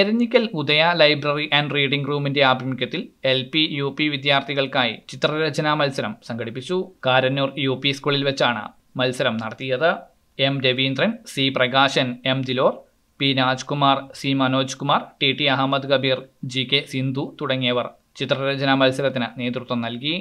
Eranhikkal Udaya library and reading റൂമിന്റെ ആഭിമുഖ്യത്തിൽ L P U P വിദ്യാർത്ഥികൾക്കായി ചിത്രരചനാ മത്സരം സംഘടിപ്പിച്ചു കാരന്നൂർ യു പി സ്കൂളിൽ വെച്ചാണ് മത്സരം നടത്തിയത് M Raveendran C Prakashan M Dilor P Rajkumar C Manoj Kumar T T Ahammed Kabeer G K Sindhu തുടങ്ങിയവർ ചിത്രരചനാ മത്സരത്തിന് നേതൃത്വം നൽകി